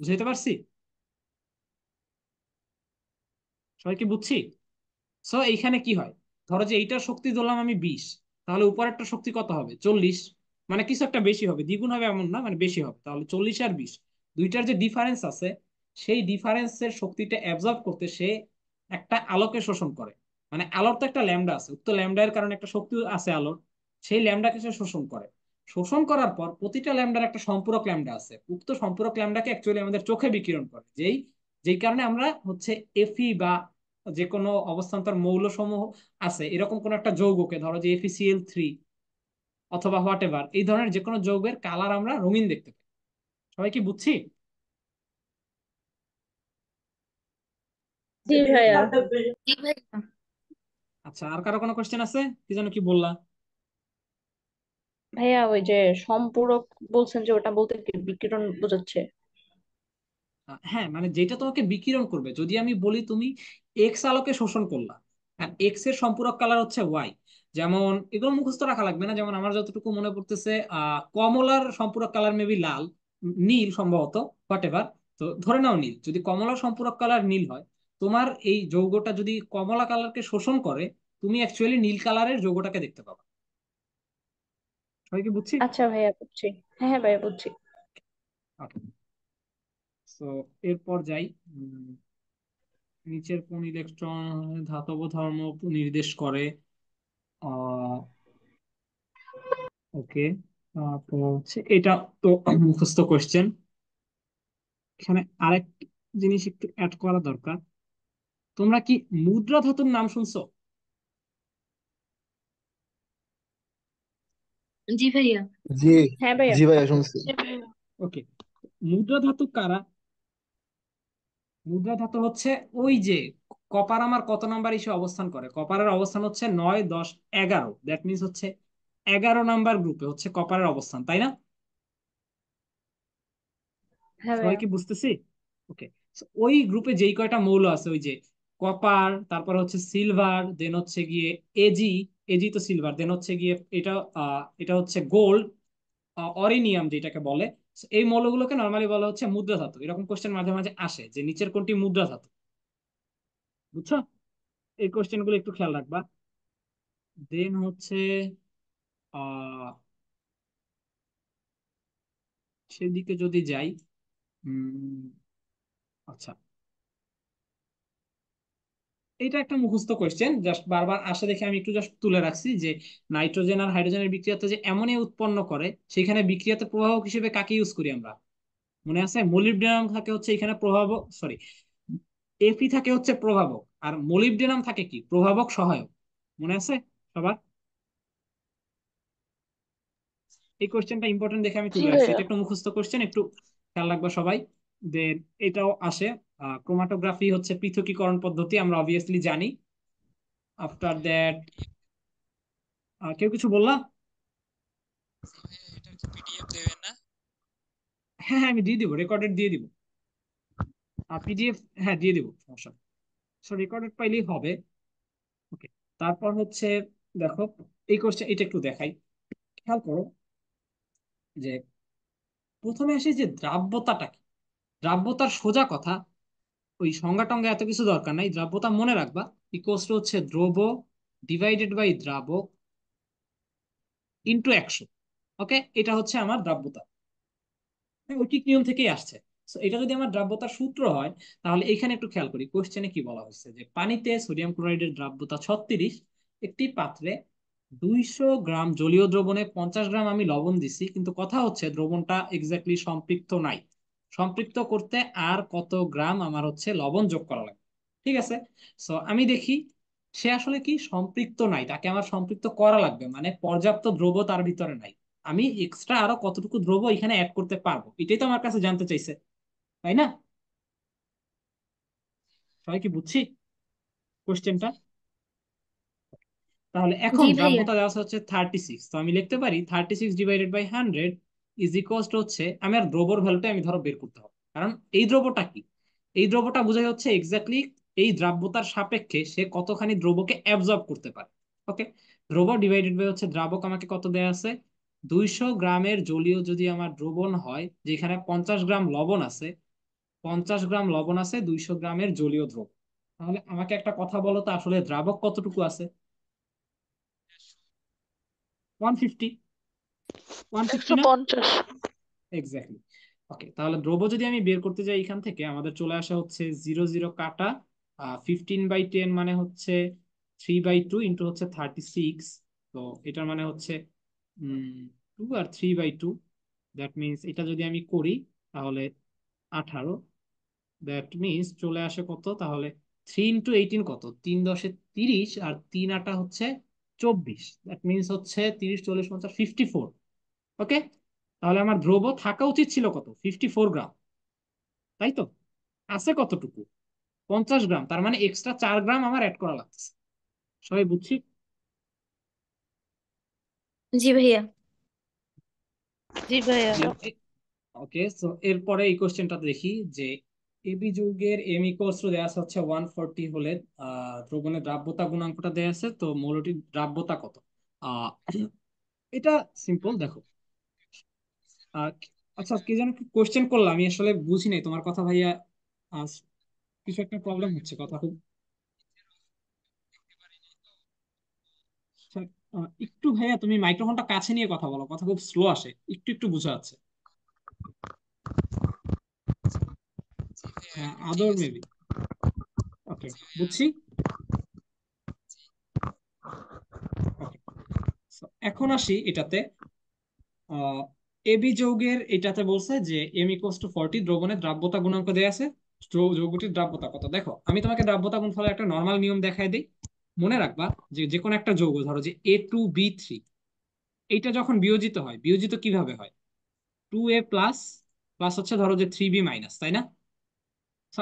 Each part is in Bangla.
বুঝাইতে পারছি সবাইকে বুঝছি সো এইখানে কি হয় ধরো যে এইটার শক্তি ধরলাম আমি বিশ তাহলে উপর একটা শক্তি কত হবে চল্লিশ মানে কিছু একটা বেশি হবে দ্বিগুণ হবে এমন না মানে বেশি হবে তাহলে চল্লিশ আর বিশ দুইটার যে ডিফারেন্স আছে সেই ডিফারেন্সের শক্তিটা অ্যাবজর্ভ করতে সে একটা আলোকে শোষণ করে মানে আলোর তো একটা ল্যামডা আছে উক্ত ল্যামডা এর কারণে একটা শক্তি আছে আলোর সেই ল্যামডাকে সে শোষণ করে শোষণ করার পর প্রতিটা ল্যামডার একটা সম্পূরক ল্যামডা আছে উক্ত সম্পূরক ল্যামডাকে অ্যাকচুয়ালি আমাদের চোখে বিকিরণ করে যেই যেই কারণে আমরা হচ্ছে এফি বা যে কোনো অবস্থান্তর মৌলসমূহ আছে এরকম কোন একটা যৌগকে ধরো যে এফিসিএল থ্রি অথবা হোয়াট এভার এই ধরনের যে কোনো যৌগের কালার আমরা রঙিন দেখতে পাই সবাই কি বুঝছি আচ্ছা আর কারো কোনো কোয়েশ্চেন আছে কি যেন কি বললা ভাইয়া ওই যে সম্পূরক বলছেন যে ওটা বলতে কি বিকিরণ বোঝাচ্ছে হ্যাঁ মানে যেটা তোমাকে বিকিরণ করবে যদি আমি বলি তুমি এক্স আলোকে শোষণ করলা আর হ্যাঁ, এক্স এর সম্পূরক কালার হচ্ছে ওয়াই যেমন এগুলো মুখস্থ রাখা লাগবে না যেমন আমার যতটুকু মনে পড়তেছে আহ কমলার সম্পূরক কালার মেবি লাল নীল সম্ভবত হোয়াট এভার তো ধরে নাও নীল যদি কমলার সম্পূরক কালার নীল হয় তোমার এই যৌগটা যদি কমলা কালারকে শোষণ করে তুমি অ্যাকচুয়ালি নীল কালারের যৌগটাকে দেখতে পাবা সবাই কি বুঝছি আচ্ছা ভাইয়া বুঝছি হ্যাঁ হ্যাঁ ভাইয়া বুঝছি সো আচ্ছা। এরপর যাই নিচের কোন ইলেকট্রন ধাতব ধর্ম নির্দেশ করে ওকে তারপর হচ্ছে এটা তো মুখস্থ কোশ্চেন এখানে আরেক জিনিস একটু অ্যাড করা দরকার তোমরা কি মুদ্রা ধাতুর নাম শুনছো জি ভাইয়া জি হ্যাঁ ভাইয়া জি ভাইয়া শুনছি হ্যাঁ ওকে মুদ্রা ধাতু কারা মুদ্রা ধাতু হচ্ছে ওই যে কপার আমার কত নাম্বার ইস্যু অবস্থান করে কপারের অবস্থান হচ্ছে নয় দশ এগারো দ্যাট মিনস হচ্ছে এগারো নাম্বার গ্রুপে হচ্ছে কপারের অবস্থান তাই না হ্যাঁ সবাই ভাইয়া কি বুঝতেছি ওকে ওই গ্রুপে যেই কয়টা মৌল আছে ওই যে কপার তারপর হচ্ছে সিলভার দেন হচ্ছে গিয়ে এজি এজি তো সিলভার দেন হচ্ছে গিয়ে এটা এটা হচ্ছে গোল্ড অরিনিয়াম যেটাকে বলে এই মৌলগুলোকে নর্মালি বলা হচ্ছে মুদ্রা ধাতু এরকম কোশ্চেন মাঝে মাঝে আসে যে নিচের কোনটি মুদ্রা ধাতু বুঝছো এই কোশ্চেন গুলো একটু খেয়াল রাখবা দেন হচ্ছে সেদিকে যদি যাই আচ্ছা এটা একটা মুখস্থ কোয়েশ্চেন জাস্ট বারবার আসে দেখে আমি একটু জাস্ট তুলে রাখছি যে নাইট্রোজেন আর হাইড্রোজেনের বিক্রিয়াতে যে এমনই উৎপন্ন করে সেখানে বিক্রিয়াতে প্রভাবক হিসেবে কাকে ইউজ করি আমরা মনে আছে মলিবডেনাম থাকে হচ্ছে এখানে প্রভাবক সরি এপি থাকে হচ্ছে প্রভাবক আর মলিবডেনাম থাকে কি প্রভাবক সহায়ক মনে আছে সবার এই কোশ্চেনটা ইম্পর্টেন্ট দেখে আমি তুলে রাখছি এটা একটু মুখস্থ কোশ্চেন একটু খেয়াল রাখবা সবাই দেন এটাও আসে ক্রোমাটোগ্রাফি হচ্ছে পৃথকীকরণ পদ্ধতি আমরা অবভিয়াসলি জানি আফটার দ্যাট কেউ কিছু বললা হ্যাঁ হ্যাঁ আমি দিয়ে দিব রেকর্ডেড দিয়ে দিব পিডিএফ হ্যাঁ দিয়ে দিব সমস্যা সো রেকর্ডেড পাইলেই হবে ওকে তারপর হচ্ছে দেখো এই কোর্সটা এটা একটু দেখাই খেয়াল করো যে প্রথমে আসি যে দ্রাব্যতাটা কি দ্রাব্যতার সোজা কথা ওই সংজ্ঞা টঙ্গা এত কিছু দরকার নাই দ্রাব্যতা মনে রাখবা ইকোয়াল টু হচ্ছে দ্রব্য ডিভাইডেড বাই দ্রাবক ইন্টু একশো ওকে এটা হচ্ছে আমার দ্রাব্যতা ঐকিক নিয়ম থেকেই আসছে এটা যদি আমার দ্রব্যতার সূত্র হয় তাহলে এখানে একটু খেয়াল করি কোশ্চেনে কি বলা হচ্ছে যে পানিতে সোডিয়াম ক্লোরাইডের দ্রাব্যতা ছত্রিশ একটি পাত্রে দুইশো গ্রাম জলীয় দ্রবণে পঞ্চাশ গ্রাম আমি লবণ দিছি কিন্তু কথা হচ্ছে দ্রবণটা এক্স্যাক্টলি সম্পৃক্ত নাই সম্পৃক্ত করতে আর কত গ্রাম আমার হচ্ছে লবণ যোগ করা লাগবে ঠিক আছে সো আমি দেখি সে আসলে কি সম্পৃক্ত নাই তাকে আমার সম্পৃক্ত করা লাগবে মানে পর্যাপ্ত দ্রব্য তার ভিতরে নাই আমি এক্সট্রা আরো কতটুকু দ্রব্য এখানে অ্যাড করতে পারবো এটাই তো আমার কাছে জানতে চাইছে তাই না সবাই কি বুঝছি কোশ্চেনটা তাহলে এখন দ্রাব্যতা দেওয়া হচ্ছে থার্টি সিক্স তো আমি লিখতে পারি thirty six divided by hundred is equals হচ্ছে আমি আর দ্রবর ভ্যালুটা আমি ধরো বের করতে হবে কারণ এই দ্রব্যটা কি এই দ্রব্যটা বোঝাই হচ্ছে এক্স্যাক্টলি এই দ্রাব্যতার সাপেক্ষে সে কতখানি দ্রব্যকে অ্যাবজর্ব করতে পারে ওকে দ্রব ডিভাইডেড বাই হচ্ছে দ্রাবক আমাকে কত দেয়া আছে দুইশো গ্রামের জলীয় যদি আমার দ্রবণ হয় যেখানে পঞ্চাশ গ্রাম লবণ আছে পঞ্চাশ গ্রাম লবণ আছে দুইশো গ্রামের জলীয় দ্রব তাহলে আমাকে একটা কথা বলো তো আসলে দ্রাবক কতটুকু আছে ওয়ান ফিফটি এক্স্যাক্টলি ওকে তাহলে ধ্রুব যদি আমি বের করতে যাই এখান থেকে আমাদের চলে আসা হচ্ছে জিরো জিরো কাটা ফিফটিন বাই টেন মানে হচ্ছে থ্রি বাই টু ইন্টু হচ্ছে থার্টি সিক্স তো এটার মানে হচ্ছে টু আর three by two that means এটা যদি আমি করি তাহলে আঠারো দ্যাট মিনস চলে আসে কত তাহলে থ্রি ইন্টু এইটিন কত তিন দশে তিরিশ আর তিন আটা হচ্ছে চব্বিশ দ্যাট মিনস হচ্ছে তিরিশ চল্লিশ পঞ্চাশ ফিফটি ফোর ওকে তাহলে আমার ধ্রুব থাকা উচিত ছিল কত ফিফটি ফোর গ্রাম তাই তো আছে কতটুকু পঞ্চাশ গ্রাম তার মানে এক্সট্রা চার গ্রাম আমার অ্যাড করা লাগছে সবাই বুঝছি জি ভাইয়া জি ভাইয়া ওকে সো এরপরে এই কোশ্চেনটা দেখি যে এবি যৌগের এম ইকুয়ালস টু দেয়া আছে হচ্ছে 140 হলে দ্রবণের দ্রাব্যতা গুণাঙ্কটা দেয়া আছে তো দ্রাব্যতা কত এটা সিম্পল দেখো আচ্ছা কে যেন কোশ্চেন করলাম আমি আসলে বুঝি নাই তোমার কথা ভাইয়া কিছু একটা প্রবলেম হচ্ছে কথা খুব আচ্ছা, একটু ভাইয়া তুমি মাইক্রোফোনটা কাছে নিয়ে কথা বলো কথা খুব স্লো আসে একটু একটু বোঝা যাচ্ছে হ্যাঁ, আদর মেবি ওকে বুঝছি এখন আসি এটাতে এবি যৌগের এটাতে বলছে যে এম ইকোয়াস টু ফর্টি দ্রবণের দ্রাব্যতা গুণাঙ্ক দেয়া আছে যৌগটির দ্রাব্যতা কত দেখো আমি তোমাকে দ্রাব্যতা ফলে একটা নর্মাল নিয়ম দেখাই দিই মনে রাখবা যে যে কোনো একটা যৌগ ধরো যে এ টু বি থ্রি এইটা যখন বিয়োজিত হয় বিয়োজিত কিভাবে হয় টু এ প্লাস প্লাস হচ্ছে ধরো যে থ্রি বি মাইনাস তাই না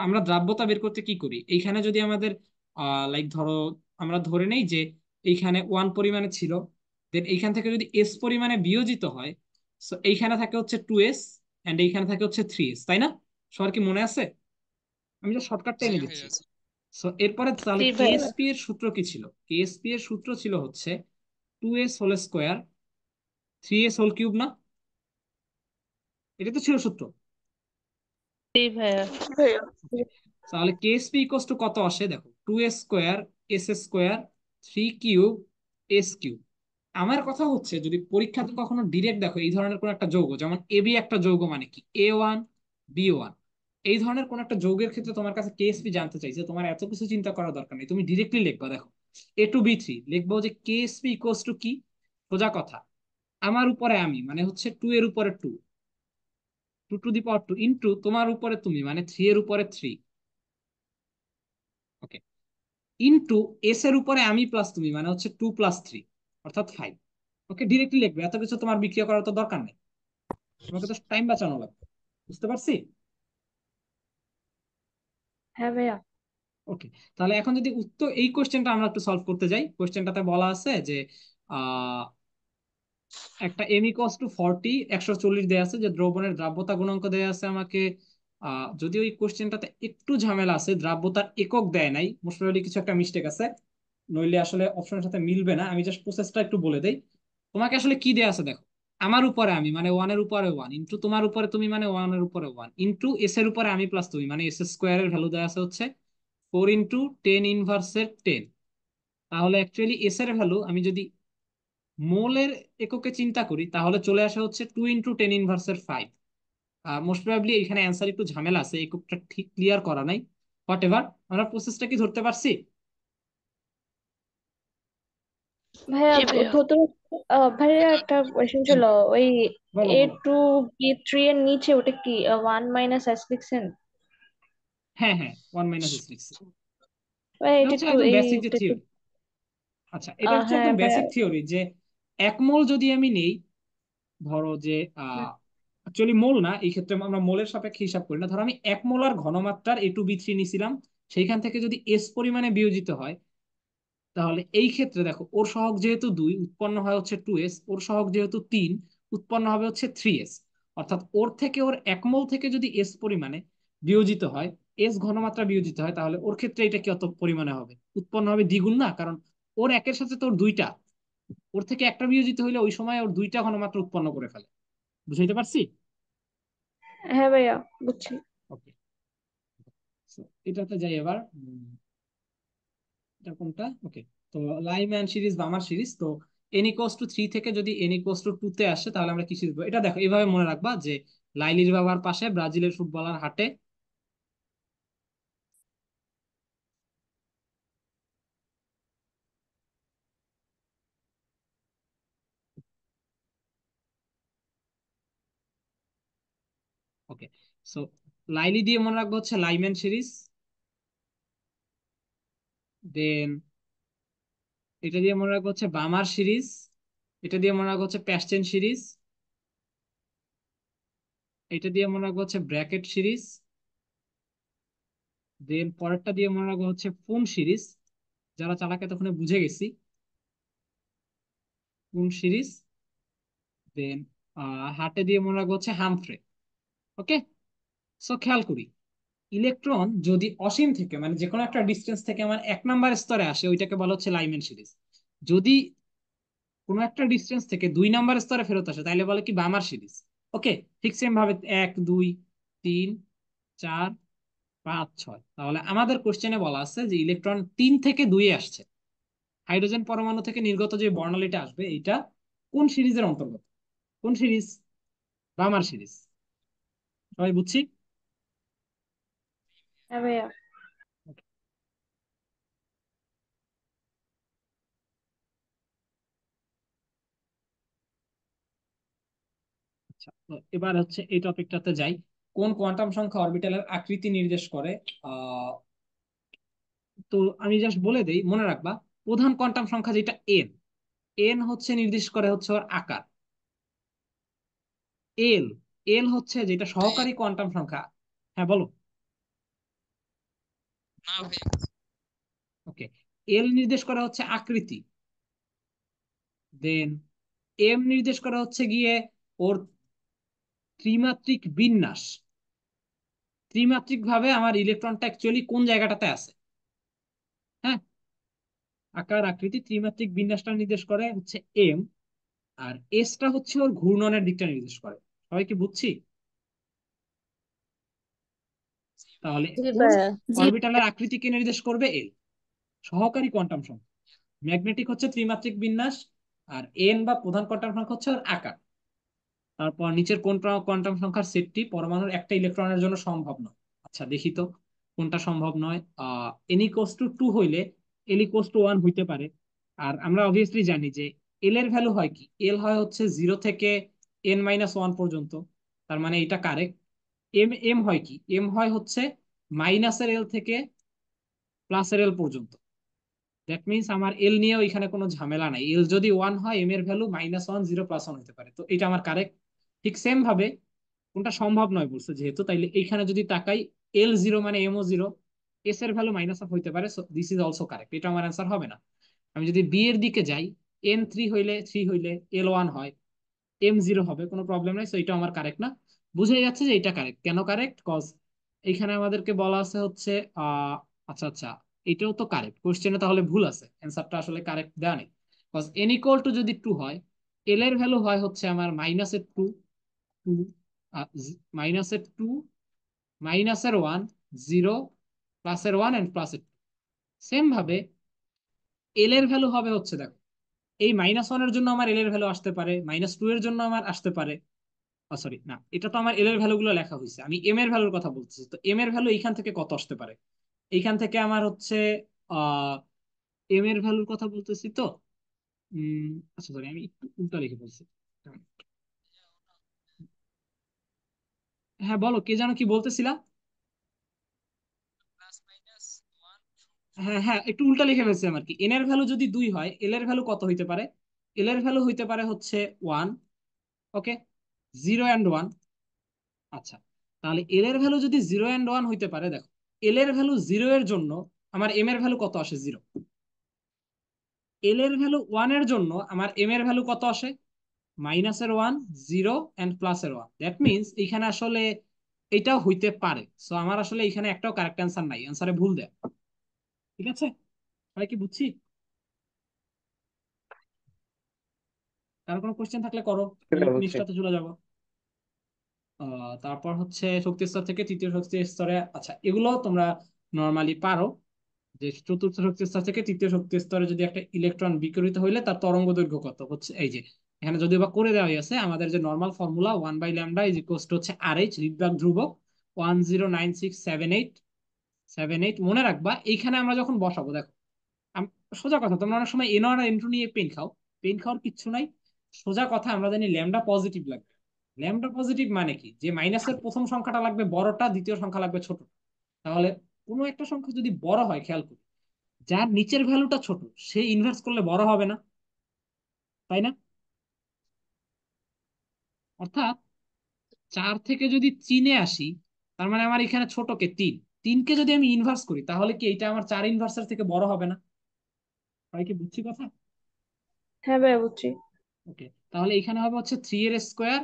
আমরা দ্রাব্যতা বের করতে কি করি এইখানে যদি আমাদের লাইক ধরো আমরা ধরে নেই যে এইখানে ওয়ান পরিমাণে ছিল দেন এইখান থেকে যদি এস পরিমাণে বিয়োজিত হয় সো এইখানে থাকে হচ্ছে টু এস অ্যান্ড এইখানে থাকে হচ্ছে থ্রি এস তাই না সবার কি মনে আছে আমি তো শর্টকাটটা এনে দিচ্ছি সো এরপরে তাহলে কেএসপি এর সূত্র কি ছিল কেএসপি এর সূত্র ছিল হচ্ছে two S whole square three S whole cube না এটা তো ছিল সূত্র তাহলে কেস পি ইকোস টু কত আসে দেখো two S square S square three cube S cube আমার কথা হচ্ছে যদি পরীক্ষাতে কখনো ডিরেক্ট দেখো এই ধরনের কোন একটা যৌগ যেমন এ বি একটা যৌগ মানে কি এ ওয়ান বি ওয়ান এই ধরনের কোন একটা যৌগের ক্ষেত্রে তোমার কাছে কেএসপি জানতে চাইছে তোমার এত কিছু চিন্তা করার দরকার নেই তুমি ডিরেক্টলি লিখবা দেখো এ টু বি থ্রি লিখবো যে কেএসপি ইকোয়াস টু কি সোজা কথা আমার উপরে আমি মানে হচ্ছে টু এর উপরে two two two the power two into তোমার উপরে তুমি মানে থ্রি এর উপরে থ্রি ওকে ইন্টু এস এর উপরে আমি প্লাস তুমি মানে হচ্ছে টু প্লাস থ্রি অর্থাৎ ফাইভ ওকে ডিরেক্টলি লিখবে এত কিছু তোমার বিক্রিয়া করার তো দরকার নেই তোমাকে তো টাইম বাঁচানো লাগবে বুঝতে পারছি ওকে হ্যাঁ তাহলে এখন যদি উত্তর এই কোশ্চেনটা আমরা একটু সলভ করতে যাই কোশ্চেনটাতে বলা আছে যে আহ একটা এম ইকস টু ফর্টি একশো চল্লিশ দেওয়া আছে যে দ্রবণের দ্রাব্যতা গুণাঙ্ক দেওয়া আছে আমাকে যদি ওই কোশ্চেনটাতে একটু ঝামেলা আছে দ্রাব্যতার একক দেয় নাই মোস্ট কিছু একটা মিস্টেক আছে নইলে আসলে অপশনের সাথে মিলবে না আমি জাস্ট প্রসেসটা একটু বলে দেই তোমাকে আসলে কি দেয়া আছে দেখো আমার উপরে আমি মানে ওয়ানের উপরে ওয়ান ইন্টু তোমার উপরে তুমি মানে ওয়ানের উপরে ওয়ান ইন্টু এস এর উপরে আমি প্লাস তুমি মানে এস স্কোয়ারের ভ্যালু দেওয়া আছে হচ্ছে ফোর ইন্টু টেন ইনভার্স এর টেন তাহলে অ্যাকচুয়ালি এস এর ভ্যালু আমি যদি মোলের এককে চিন্তা করি তাহলে চলে আসা হচ্ছে টু ইন্টু টেন ইনভার্সের ফাইভ মোস্ট প্রবাবলি এখানে অ্যান্সার একটু ঝামেলা আছে এককটা ঠিক ক্লিয়ার করা নাই হোয়াট এভার আমরা প্রসেসটা কি ধরতে পারছি ভাইয়া ওই এ টু বি থ্রি এর নিচে ওটা কি ওয়ান মাইনাস হ্যাঁ হ্যাঁ ওয়ান মাইনাস এটা থিওরি আচ্ছা এটা হচ্ছে থিওরি হ্যাঁ, যে এক মোল যদি আমি নেই ধরো যে অ্যাকচুয়ালি মোল না এই ক্ষেত্রে আমরা মোলের সাপেক্ষে হিসাব করি না ধরো আমি এক আর ঘনমাত্রার এ টু বি থ্রি নিছিলাম সেইখান থেকে যদি এস পরিমাণে বিয়োজিত হয় তাহলে এই ক্ষেত্রে দেখো ওর সহক যেহেতু দুই উৎপন্ন হয় হচ্ছে টু এস ওর সহক যেহেতু তিন উৎপন্ন হবে হচ্ছে থ্রি এস অর্থাৎ ওর থেকে ওর এক মোল থেকে যদি এস পরিমাণে বিয়োজিত হয় এস ঘনমাত্রা বিয়োজিত হয় তাহলে ওর ক্ষেত্রে এটা কি অত পরিমাণে হবে উৎপন্ন হবে দ্বিগুণ না কারণ ওর একের সাথে তোর দুইটা ওর থেকে একটা বিয়োজিত হইলে ওই সময় ওর দুইটা মাত্র উৎপন্ন করে ফেলে বুঝাইতে পারছি হ্যাঁ ভাইয়া বুঝছি ওকে এটাতে যাই এবার এটা কোনটা ওকে তো লাইম্যান সিরিজ বা আমার সিরিজ তো এন টু থ্রি থেকে যদি এন টু টু তে আসে তাহলে আমরা কি সিরিজ এটা দেখো এভাবে মনে রাখবা যে লাইলির বাবার পাশে ব্রাজিলের ফুটবলার হাটে সো লাইলি দিয়ে মনে রাখবো হচ্ছে লাইম্যান সিরিজ দেন এটা দিয়ে মনে রাখবো হচ্ছে বামার সিরিজ এটা দিয়ে মনে রাখবো হচ্ছে প্যাস্টেন সিরিজ এটা দিয়ে মনে রাখবো হচ্ছে ব্র্যাকেট সিরিজ দেন পরেরটা দিয়ে মনে রাখবো হচ্ছে ফোন সিরিজ যারা চালাকে তখন বুঝে গেছি পুন সিরিজ দেন হাটে দিয়ে মনে রাখবো হচ্ছে হামফ্রে ওকে সো খেয়াল করি ইলেকট্রন যদি অসীম থেকে মানে যে কোনো একটা ডিস্টেন্স থেকে আমার এক নাম্বার স্তরে আসে ওইটাকে বলা হচ্ছে লাইমেন সিরিজ যদি কোনো একটা ডিস্টেন্স থেকে দুই নাম্বার স্তরে ফেরত আসে তাহলে বলে কি বামার সিরিজ ওকে ঠিক সেম ভাবে এক দুই তিন চার পাঁচ ছয় তাহলে আমাদের কোশ্চেনে বলা আছে যে ইলেকট্রন তিন থেকে দুইয়ে আসছে হাইড্রোজেন পরমাণু থেকে নির্গত যে বর্ণালীটা আসবে এটা কোন সিরিজের অন্তর্গত কোন সিরিজ বামার সিরিজ সবাই বুঝছি হ্যাঁ ভাইয়া আচ্ছা তো এবার হচ্ছে এই টপিকটাতে যাই কোন কোয়ান্টাম সংখ্যা অরবিটালের আকৃতি নির্দেশ করে তো আমি জাস্ট বলে দেই মনে রাখবা প্রধান কোয়ান্টাম সংখ্যা যেটা এন এন হচ্ছে নির্দেশ করে হচ্ছে ওর আকার এল এল হচ্ছে যেটা সহকারী কোয়ান্টাম সংখ্যা হ্যাঁ বলো ওকে এল নির্দেশ করা হচ্ছে আকৃতি দেন এম নির্দেশ করা হচ্ছে গিয়ে ওর ত্রিমাত্রিক বিন্যাস ত্রিমাত্রিক ভাবে আমার ইলেকট্রনটা অ্যাকচুয়ালি কোন জায়গাটাতে আছে হ্যাঁ আকার আকৃতি ত্রিমাত্রিক বিন্যাসটা নির্দেশ করে হচ্ছে এম আর এসটা হচ্ছে ওর ঘূর্ণনের দিকটা নির্দেশ করে সবাই কি বুঝছি তাহলে অরবিটালের আকৃতিকে নির্দেশ করবে এল সহকারী কোয়ান্টাম সংখ্যা ম্যাগনেটিক হচ্ছে ত্রিমাত্রিক বিন্যাস আর এন বা প্রধান কোয়ান্টাম সংখ্যা হচ্ছে আকার তারপর নিচের কোন কোয়ান্টাম সংখ্যার সেটটি পরমাণুর একটা ইলেকট্রনের জন্য সম্ভব নয় আচ্ছা দেখি তো কোনটা সম্ভব নয় এন ইকোস টু টু হইলে এল ইকোস টু ওয়ান হইতে পারে আর আমরা অবভিয়াসলি জানি যে এল এর ভ্যালু হয় কি এল হয় হচ্ছে জিরো থেকে এন মাইনাস ওয়ান পর্যন্ত তার মানে এটা কারেক্ট এম এম হয় কি এম হয় হচ্ছে মাইনাসের এল থেকে প্লাসের এল পর্যন্ত দ্যাট মিনস আমার এল নিয়ে ওইখানে কোনো ঝামেলা নাই এল যদি ওয়ান হয় এম এর value minus one zero plus one হতে পারে তো এটা আমার কারেক্ট ঠিক সেম ভাবে কোনটা সম্ভব নয় বলছে যেহেতু তাইলে এইখানে যদি তাকাই এল জিরো মানে এমও জিরো এস এর ভ্যালু মাইনাস অফ হইতে পারে দিস ইজ অলসো কারেক্ট এটা আমার অ্যান্সার হবে না আমি যদি বি এর দিকে যাই এন থ্রি হইলে থ্রি হইলে এল ওয়ান হয় এম জিরো হবে কোনো প্রবলেম নাই সো এটা আমার কারেক্ট না বুঝে যাচ্ছে যে এটা কারেক্ট কেন কারেক্ট কজ এখানে আমাদেরকে বলা আছে হচ্ছে আচ্ছা আচ্ছা এটাও তো কারেক্ট কোশ্চেনে তাহলে ভুল আছে অ্যান্সারটা আসলে কারেক্ট দেওয়া নেই কজ এন ইকোয়াল টু যদি টু হয় এল এর ভ্যালু হয় হচ্ছে আমার মাইনাসের টু টু মাইনাসের টু মাইনাসের ওয়ান জিরো প্লাসের ওয়ান অ্যান্ড প্লাসের টু সেমভাবে এল এর ভ্যালু হবে হচ্ছে দেখো এই মাইনাস ওয়ানের জন্য আমার এল এর ভ্যালু আসতে পারে মাইনাস টু এর জন্য আমার আসতে পারে সরি না এটা তো আমার এল এর ভ্যালুগুলো লেখা হয়েছে আমি এম এর ভ্যালুর কথা বলতেছি তো এম এর ভ্যালু এইখান থেকে কত আসতে পারে এইখান থেকে আমার হচ্ছে এম এর ভ্যালুর কথা বলতেছি তো আচ্ছা সরি আমি একটু উল্টা লিখে বলছি হ্যাঁ বলো কে যেন কি বলতেছিলা হ্যাঁ হ্যাঁ একটু উল্টা লিখে ফেলছি আমার কি এন এর ভ্যালু যদি দুই হয় এল এর ভ্যালু কত হইতে পারে এল এর ভ্যালু হইতে পারে হচ্ছে one okay zero and one আচ্ছা তাহলে এল এর ভ্যালু যদি জিরো অ্যান্ড ওয়ান হইতে পারে দেখো এল এর ভ্যালু জিরো এর জন্য আমার এম এর ভ্যালু কত আসে জিরো এল এর ভ্যালু ওয়ান এর জন্য আমার এম এর ভ্যালু কত আসে মাইনাস এর ওয়ান জিরো অ্যান্ড প্লাস এর ওয়ান দ্যাট মিনস এখানে আসলে এটাও হইতে পারে সো আমার আসলে এখানে একটাও কারেক্ট অ্যান্সার নাই অ্যান্সারে ভুল দেয় ঠিক আছে সবাই কি বুঝছি কারো কোনো কোশ্চেন থাকলে করো জিনিসটাতে চলে যাবো তারপর হচ্ছে শক্তি স্তর থেকে তৃতীয় শক্তি স্তরে আচ্ছা এগুলো তোমরা নর্মালি পারো যে চতুর্থ শক্তি স্তর থেকে তৃতীয় শক্তি স্তরে যদি একটা ইলেকট্রন বিকিরিত হইলে তার তরঙ্গ দৈর্ঘ্য কত হচ্ছে এই যে এখানে যদিও বা করে দেওয়া হয়েছে আমাদের যে normal formula one by lambda is equal to হচ্ছে আর এইচ হৃদবাগ ধ্রুবক one zero nine six seven eight seven eight মনে রাখবা এইখানে আমরা যখন বসাবো দেখো সোজা কথা তোমরা অনেক সময় এনআর আর এন্ট্রু নিয়ে পেন খাও পেন খাওয়ার কিচ্ছু নাই সোজা কথা আমরা জানি ল্যামডা পজিটিভ লাগবে ল্যামডা পজিটিভ মানে কি যে মাইনাসের প্রথম সংখ্যাটা লাগবে বড়টা দ্বিতীয় সংখ্যা লাগবে ছোট তাহলে কোনো একটা সংখ্যা যদি বড় হয় খেয়াল করি যার নিচের ভ্যালুটা ছোট সে ইনভার্স করলে বড় হবে না তাই না অর্থাৎ চার থেকে যদি তিনে আসি তার মানে আমার এখানে ছোটকে তিন তিনকে যদি আমি ইনভার্স করি তাহলে কি এটা আমার চার ইনভার্সের থেকে বড় হবে না হয় কি বুঝছি কথা হ্যাঁ ভাই বুঝছি ওকে তাহলে এখানে হবে হচ্ছে থ্রি এর স্কোয়ার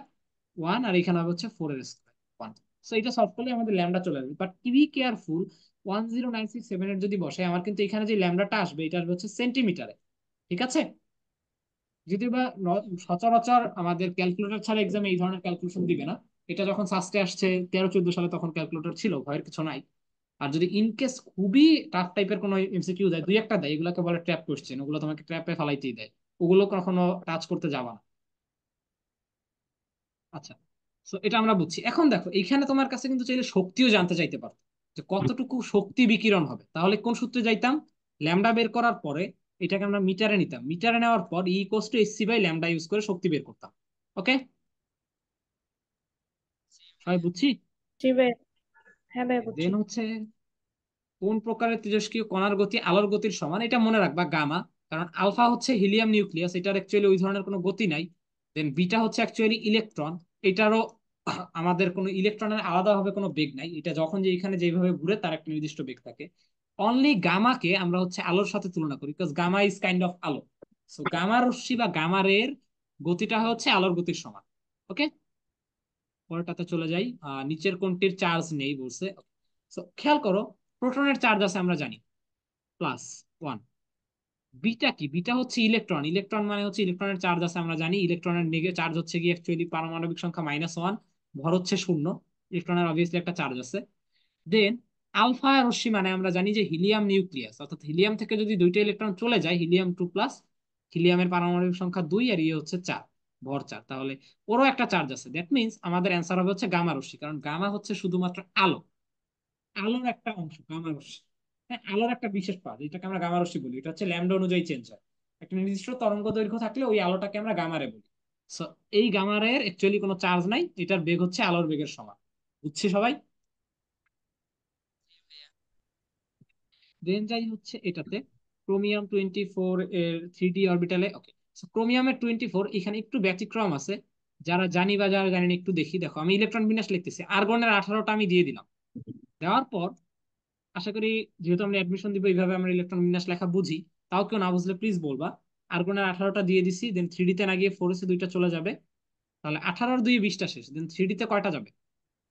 ওয়ান আর এখানে হবে হচ্ছে ফোর এর স্কোয়ার ওয়ান সো এটা সলভ করলে আমাদের ল্যামডা চলে আসবে but to be careful one zero nine six seven এর যদি বসে আমার কিন্তু এখানে যে ল্যামডাটা আসবে এটা আসবে হচ্ছে সেন্টিমিটারে ঠিক আছে যদি বা সচরাচর আমাদের ক্যালকুলেটর ছাড়া এক্সামে এই ধরনের ক্যালকুলেশন দিবে না এটা যখন সাস্টে আসছে তেরো চোদ্দ সালে তখন ক্যালকুলেটর ছিল ভয়ের কিছু নাই আর যদি ইনকেস খুবই টাফ টাইপের কোনো এমসিকিউ দেয় দুই একটা দেয় এগুলোকে বলে ট্র্যাপ কোশ্চেন ওগুলো তোমাকে ট্র্যাপে ফেলাইতেই দেয় ওগুলো কখনো টাচ করতে যাবা না আচ্ছা তো এটা আমরা বুঝছি এখন দেখো এখানে তোমার কাছে কিন্তু চাইলে শক্তিও জানতে চাইতে পারো যে কতটুকু শক্তি বিকিরণ হবে তাহলে কোন সূত্রে যাইতাম ল্যামডা বের করার পরে এটাকে আমরা মিটারে নিতাম মিটারে নেওয়ার পর E equals to S C by lambda use করে শক্তি বের করতাম ওকে সবাই বুঝছি হ্যাঁ ভাই বুঝছি দেন হচ্ছে কোন প্রকারের তেজস্ক্রিয় কণার গতি আলোর গতির সমান এটা মনে রাখবা গামা কারণ আলফা হচ্ছে হিলিয়াম নিউক্লিয়াস এটার অ্যাকচুয়ালি ওই ধরনের কোনো গতি নাই দেন বিটা হচ্ছে অ্যাকচুয়ালি ইলেকট্রন এটারও আমাদের কোনো ইলেকট্রনের আলাদাভাবে কোনো বেগ নাই এটা যখন যে এখানে যেভাবে ঘুরে তার একটা নির্দিষ্ট বেগ থাকে অনলি গামাকে আমরা হচ্ছে আলোর সাথে তুলনা করি because gamma is kind of আলো সো গামা রশ্মি বা গামারের গতিটা হচ্ছে আলোর গতির সমান ওকে পরেরটাতে চলে যাই নিচের কোনটির চার্জ নেই বলছে সো খেয়াল করো প্রোটনের চার্জ আছে আমরা জানি প্লাস ওয়ান বিটা কি বিটা হচ্ছে ইলেকট্রন ইলেকট্রন মানে হচ্ছে ইলেকট্রনের চার্জ আছে আমরা জানি ইলেকট্রনের নেগে চার্জ হচ্ছে কি অ্যাকচুয়ালি পারমাণবিক সংখ্যা মাইনাস ওয়ান ভর হচ্ছে শূন্য ইলেকট্রনের অবভিয়াসলি একটা চার্জ আছে দেন আলফা রশ্মি মানে আমরা জানি যে হিলিয়াম নিউক্লিয়াস অর্থাৎ হিলিয়াম থেকে যদি দুইটা ইলেকট্রন চলে যায় হিলিয়াম টু প্লাস হিলিয়ামের পারমাণবিক সংখ্যা দুই আর ইয়ে হচ্ছে চার ভর চার তাহলে ওরও একটা চার্জ আছে দ্যাট মিনস আমাদের অ্যান্সার হবে হচ্ছে গামা রশ্মি কারণ গামা হচ্ছে শুধুমাত্র আলো আলোর একটা অংশ গামা রশ্মি হ্যাঁ, আলোর একটা বিশেষ পাত এটাকে আমরা রশ্মি বলি এটা হচ্ছে ল্যামডা অনুযায়ী চেঞ্জ হয় একটা নির্দিষ্ট তরঙ্গ দৈর্ঘ্য থাকলে ওই আলোটাকে আমরা গামারে বলি সো এই গামারের অ্যাকচুয়ালি কোনো চার্জ নাই এটার বেগ হচ্ছে আলোর বেগের সমান বুঝছে সবাই দেন যাই হচ্ছে এটাতে ক্রোমিয়াম টোয়েন্টি ফোর এর থ্রি ডি অরবিটালে ওকে ক্রোমিয়ামের টোয়েন্টি ফোর এখানে একটু ব্যতিক্রম আছে যারা জানি বা যারা জানেন একটু দেখি দেখো আমি ইলেকট্রন বিন্যাস লিখতেছি আর্গনের আঠারোটা আমি দিয়ে দিলাম দেওয়ার পর আশা করি যেহেতু আমরা অ্যাডমিশন দিব এইভাবে আমরা ইলেকট্রন বিন্যাস লেখা বুঝি তাও কেউ না বুঝলে প্লিজ বলবা আর কোনো আঠারোটা দিয়ে দিছি দেন থ্রি ডিতে না গিয়ে ফোরেসে দুইটা চলে যাবে তাহলে আঠারোর দুই বিশটা শেষ দেন থ্রি ডিতে কয়টা যাবে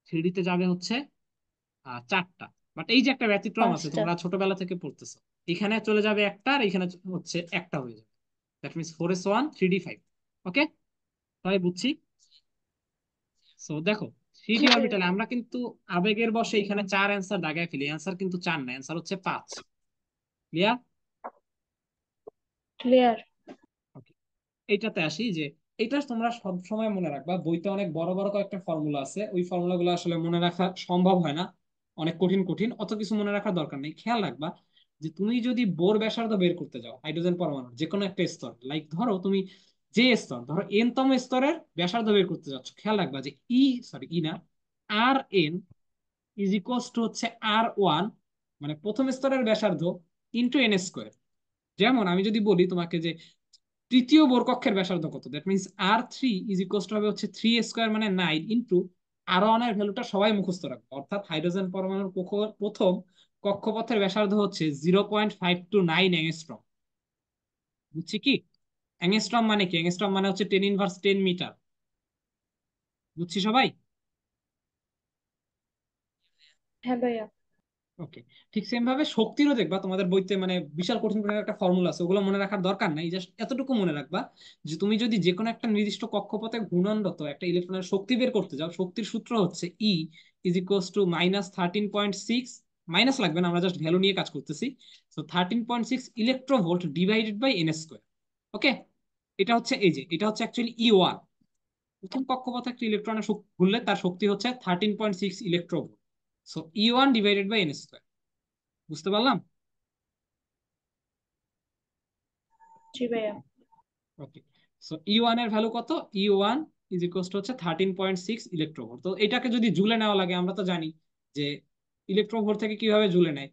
থ্রি ডিতে যাবে হচ্ছে চারটা বাট এই যে একটা ব্যতিক্রম আছে তোমরা ছোটবেলা থেকে পড়তেছো এখানে চলে যাবে একটা আর এখানে হচ্ছে একটা হয়ে যাবে that means four S one three D five okay তাই বুঝছি সো দেখো থ্রিডি অরবিটালে আমরা কিন্তু আবেগের বসে এখানে চার অ্যান্সার দাগায় ফেলি অ্যান্সার কিন্তু চার না অ্যান্সার হচ্ছে পাঁচ ক্লিয়ার ক্লিয়ার এইটাতে আসি যে এটা তোমরা সব সময় মনে রাখবা বইতে অনেক বড় বড় কয়েকটা ফর্মুলা আছে ওই ফর্মুলাগুলো আসলে মনে রাখা সম্ভব হয় না অনেক কঠিন কঠিন অত কিছু মনে রাখার দরকার নেই খেয়াল রাখবা যে তুমি যদি বোর ব্যাসার্ধ বের করতে যাও হাইড্রোজেন পরমাণু যে কোনো একটা স্তর লাইক ধরো তুমি যে স্তর ধরো এন তম স্তরের ব্যাসার্ধ বের করতে যাচ্ছ খেয়াল রাখবা যে ই সরি ই না R N is equals to হচ্ছে আর ওয়ান মানে প্রথম স্তরের ব্যাসার্ধ ইন্টু এন স্কোয়ার যেমন আমি যদি বলি তোমাকে যে তৃতীয় বোর কক্ষের ব্যাসার্ধ কত that means R three is equals to হবে হচ্ছে থ্রি স্কোয়ার মানে নাইন ইন্টু আর ওয়ান এর ভ্যালুটা সবাই মুখস্থ রাখবে অর্থাৎ হাইড্রোজেন পরমাণুর প্রথম কক্ষপথের ব্যাসার্ধ হচ্ছে zero point five two nine বুঝছি কি অ্যাংস্ট্রম মানে কি অ্যাংস্ট্রম মানে হচ্ছে টেন ইনভার্স টেন মিটার বুঝছি সবাই হ্যাঁ ঠিক সেম ভাবে মানে মনে রাখার মনে যে তুমি যদি একটা নির্দিষ্ট কক্ষপথে ঘূর্ণনরত একটা ইলেকট্রনের শক্তি বের করতে যাও শক্তির সূত্র হচ্ছে E is equals to minus thirteen point six minus লাগবে না আমরা জাস্ট ভ্যালু নিয়ে কাজ করতেছি তো thirteen point six electronvolt divided by N square okay এটা হচ্ছে এই যে এটা হচ্ছে অ্যাকচুয়ালি ই ওয়ান প্রথম কক্ষপথে একটি ইলেকট্রনের ঘুরলে তার শক্তি হচ্ছে thirteen point six electronvolt so E one divided by N square বুঝতে পারলাম ওকে ই ভ্যালু কত ই ওয়ান ইজ হচ্ছে থার্টিন পয়েন্ট সিক্স তো এটাকে যদি নেওয়া লাগে আমরা তো জানি যে থেকে কিভাবে জুলে নেয়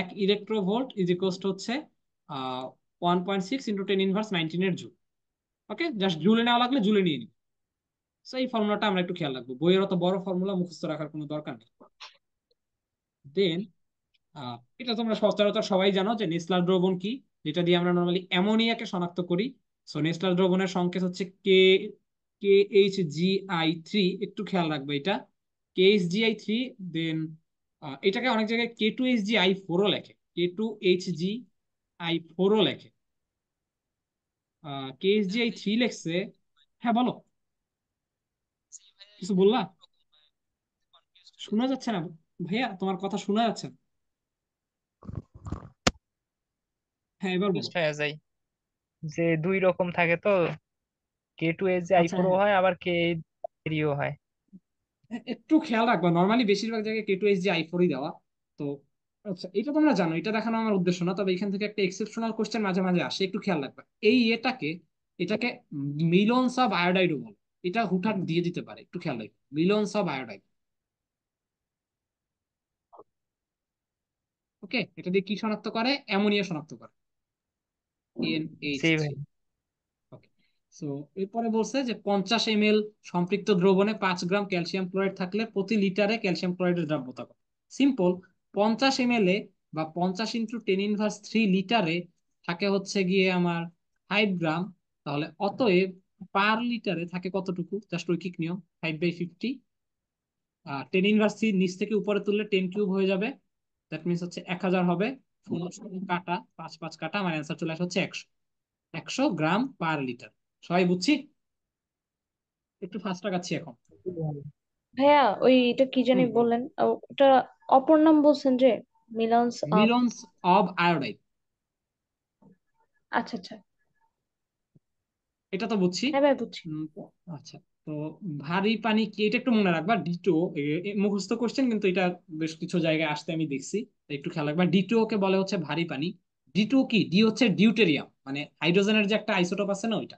এক electronvolt one point six into ten inverse নাইনটিনের জুল ওকে জাস্ট জুলে নেওয়া লাগলে জুলে নিয়ে নিই সো এই ফর্মুলাটা আমরা একটু খেয়াল রাখবো বইয়ের অত বড় ফর্মুলা মুখস্থ রাখার কোনো দরকার নেই দেন এটা তোমরা সচরাচর সবাই জানো যে নেসলার দ্রবণ কি যেটা দিয়ে আমরা নর্মালি অ্যামোনিয়াকে শনাক্ত করি সো নেসলার দ্রবণের সংকেত হচ্ছে K K H G I three একটু খেয়াল রাখবে এটা K H G I three then এটাকে অনেক জায়গায় K two H G I ফোরও লেখে K two H G I ফোরও লেখে কেএসজিআই থ্রি আচ্ছা। লেখছে হ্যাঁ বলো কিছু বললা শোনা যাচ্ছে না ভাইয়া তোমার কথা শোনা যাচ্ছে না হ্যাঁ এবার বলো যে দুই রকম থাকে তো কে টু এ যে আই প্রো হয় আবার কে থ্রিও হয় হ্যাঁ, একটু খেয়াল রাখবা নর্মালি বেশিরভাগ জায়গায় কে টু এস যে আইফোরই দেওয়া তো আচ্ছা এটা তোমরা জানো এটা দেখানো আমার উদ্দেশ্য না তবে এখান থেকে একটা এক্সেপশনাল কোশ্চেন মাঝে মাঝে আসে একটু খেয়াল রাখবে এই এটাকে এটাকে মিলনস অফ আয়োডাইড বল এটা হুটহাট দিয়ে দিতে পারে একটু খেয়াল রাখবে মিলনস অফ আয়োডাইড ওকে এটা দিয়ে কি শনাক্ত করে অ্যামোনিয়া শনাক্ত করে এরপরে বলছে যে পঞ্চাশ এম এল সম্পৃক্ত দ্রবণে পাঁচ গ্রাম ক্যালসিয়াম ক্লোরাইড থাকলে প্রতি লিটারে ক্যালসিয়াম ক্লোরাইডের দ্রাব্যতা কত সিম্পল পঞ্চাশ এম এ বা পঞ্চাশ ইন্টু টেন ইনভার্স থ্রি লিটারে থাকে হচ্ছে গিয়ে আমার ফাইভ গ্রাম তাহলে অতএব পার লিটারে থাকে কতটুকু জাস্ট ঐকিক নিয়ম five by fifty ten inverse three নিচ থেকে উপরে তুললে টেন কিউব হয়ে যাবে দ্যাট মিনস হচ্ছে এক হাজার হবে কাটা পাঁচ পাঁচ কাটা আমার অ্যান্সার চলে আসে হচ্ছে একশো একশো গ্রাম পার লিটার সবাই বুঝছি একটু ফাস্ট আগাচ্ছি এখন ভাইয়া ওই এটা কি জানি বললেন ওটা অপর নাম বলছেন যে Millon's of Millon's of iodide আচ্ছা আচ্ছা এটা তো বুঝছি হ্যাঁ ভাই বুঝছি আচ্ছা তো ভারী পানি কি এটা একটু মনে রাখবা ডিটো মুখস্থ কোশ্চেন কিন্তু এটা বেশ কিছু জায়গায় আসতে আমি দেখছি একটু খেয়াল রাখবা ডিটো কে বলে হচ্ছে ভারী পানি ডিটো কি ডি হচ্ছে ডিউটেরিয়াম মানে হাইড্রোজেনের যে একটা আইসোটোপ আছে না ওইটা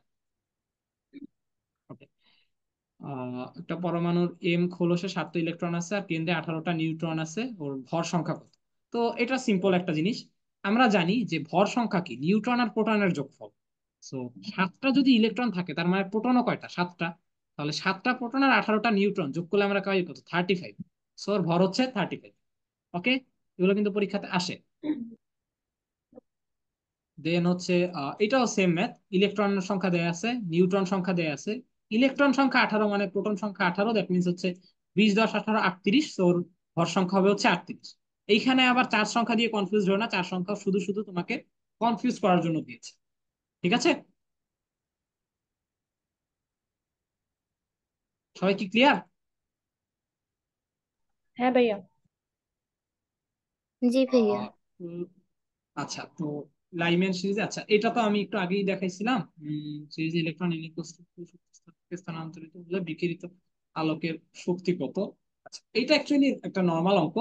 একটা পরমাণুর এম খোলসে সাতটি ইলেকট্রন আছে আর কেন্দ্রে আঠারোটা নিউট্রন আছে ওর ভর সংখ্যা কত তো এটা সিম্পল একটা জিনিস আমরা জানি যে ভর সংখ্যা কি নিউট্রন আর প্রোটনের যোগফল সো সাতটা যদি ইলেকট্রন থাকে তার মানে প্রোটনও কয়টা সাতটা তাহলে সাতটা প্রোটন আর আঠারোটা নিউট্রন যোগ করলে আমরা কয় কত থার্টি ফাইভ সো ওর ভর হচ্ছে থার্টি ফাইভ ওকে এগুলো কিন্তু পরীক্ষাতে আসে দেন হচ্ছে এটাও সেম ম্যাথ ইলেকট্রন সংখ্যা দেয়া আছে নিউট্রন সংখ্যা দেয়া আছে ইলেকট্রন সংখ্যা আঠারো মানে প্রোটন সংখ্যা আঠারো দ্যাট মিনস হচ্ছে বিশ দশ আঠারো আটত্রিশ তোর ভর সংখ্যা হবে হচ্ছে আটত্রিশ এইখানে আবার চার সংখ্যা দিয়ে কনফিউজ হয় না চার সংখ্যা শুধু শুধু তোমাকে কনফিউজ করার জন্য দিয়েছে ঠিক আছে সবাই কি ক্লিয়ার হ্যাঁ ভাইয়া জি ভাইয়া আচ্ছা তো লাইমেন সিরিজ আচ্ছা এটা তো আমি একটু আগেই দেখাইছিলাম সিরিজ ইলেকট্রন ইলেকট্রন স্থানান্তরিত হলে বিকিরিত আলোকের শক্তি কত আচ্ছা, এটা অ্যাকচুয়ালি একটা নর্মাল অঙ্ক